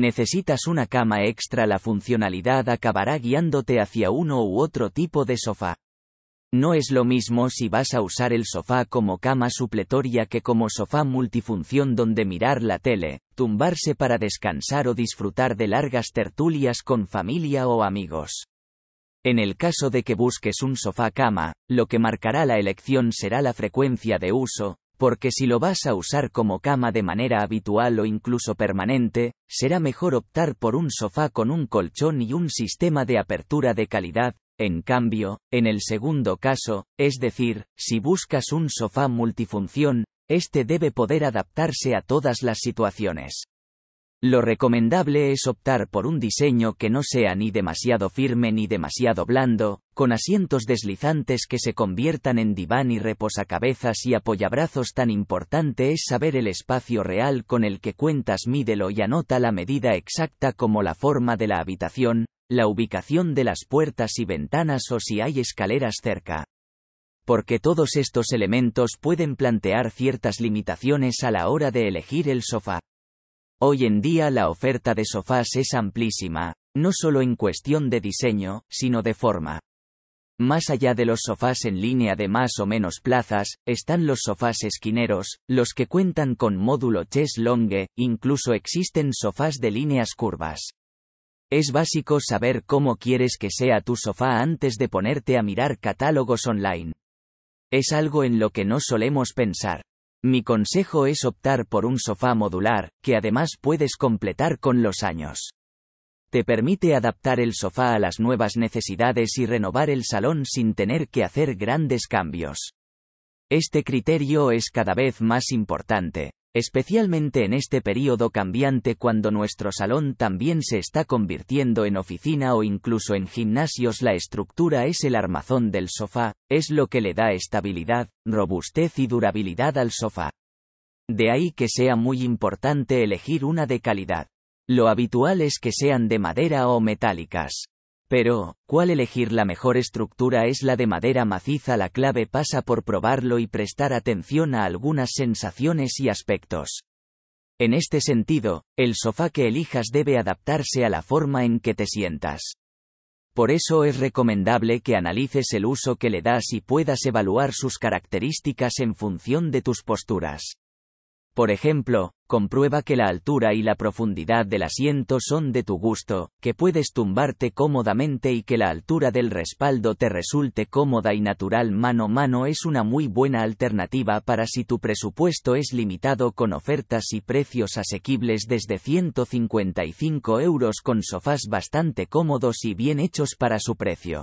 necesitas una cama extra, la funcionalidad acabará guiándote hacia uno u otro tipo de sofá. No es lo mismo si vas a usar el sofá como cama supletoria que como sofá multifunción donde mirar la tele, tumbarse para descansar o disfrutar de largas tertulias con familia o amigos. En el caso de que busques un sofá cama, lo que marcará la elección será la frecuencia de uso, porque si lo vas a usar como cama de manera habitual o incluso permanente, será mejor optar por un sofá con un colchón y un sistema de apertura de calidad, en cambio, en el segundo caso, es decir, si buscas un sofá multifunción, este debe poder adaptarse a todas las situaciones. Lo recomendable es optar por un diseño que no sea ni demasiado firme ni demasiado blando, con asientos deslizantes que se conviertan en diván y reposacabezas y apoyabrazos tan importante es saber el espacio real con el que cuentas mídelo y anota la medida exacta como la forma de la habitación, la ubicación de las puertas y ventanas o si hay escaleras cerca. Porque todos estos elementos pueden plantear ciertas limitaciones a la hora de elegir el sofá. Hoy en día la oferta de sofás es amplísima, no solo en cuestión de diseño, sino de forma. Más allá de los sofás en línea de más o menos plazas, están los sofás esquineros, los que cuentan con módulo chess longue, incluso existen sofás de líneas curvas. Es básico saber cómo quieres que sea tu sofá antes de ponerte a mirar catálogos online. Es algo en lo que no solemos pensar. Mi consejo es optar por un sofá modular, que además puedes completar con los años. Te permite adaptar el sofá a las nuevas necesidades y renovar el salón sin tener que hacer grandes cambios. Este criterio es cada vez más importante, especialmente en este periodo cambiante cuando nuestro salón también se está convirtiendo en oficina o incluso en gimnasios la estructura es el armazón del sofá, es lo que le da estabilidad, robustez y durabilidad al sofá. De ahí que sea muy importante elegir una de calidad. Lo habitual es que sean de madera o metálicas. Pero, ¿cuál elegir la mejor estructura es la de madera maciza? La clave pasa por probarlo y prestar atención a algunas sensaciones y aspectos. En este sentido, el sofá que elijas debe adaptarse a la forma en que te sientas. Por eso es recomendable que analices el uso que le das y puedas evaluar sus características en función de tus posturas. Por ejemplo, comprueba que la altura y la profundidad del asiento son de tu gusto, que puedes tumbarte cómodamente y que la altura del respaldo te resulte cómoda y natural mano a mano es una muy buena alternativa para si tu presupuesto es limitado con ofertas y precios asequibles desde 155 euros con sofás bastante cómodos y bien hechos para su precio.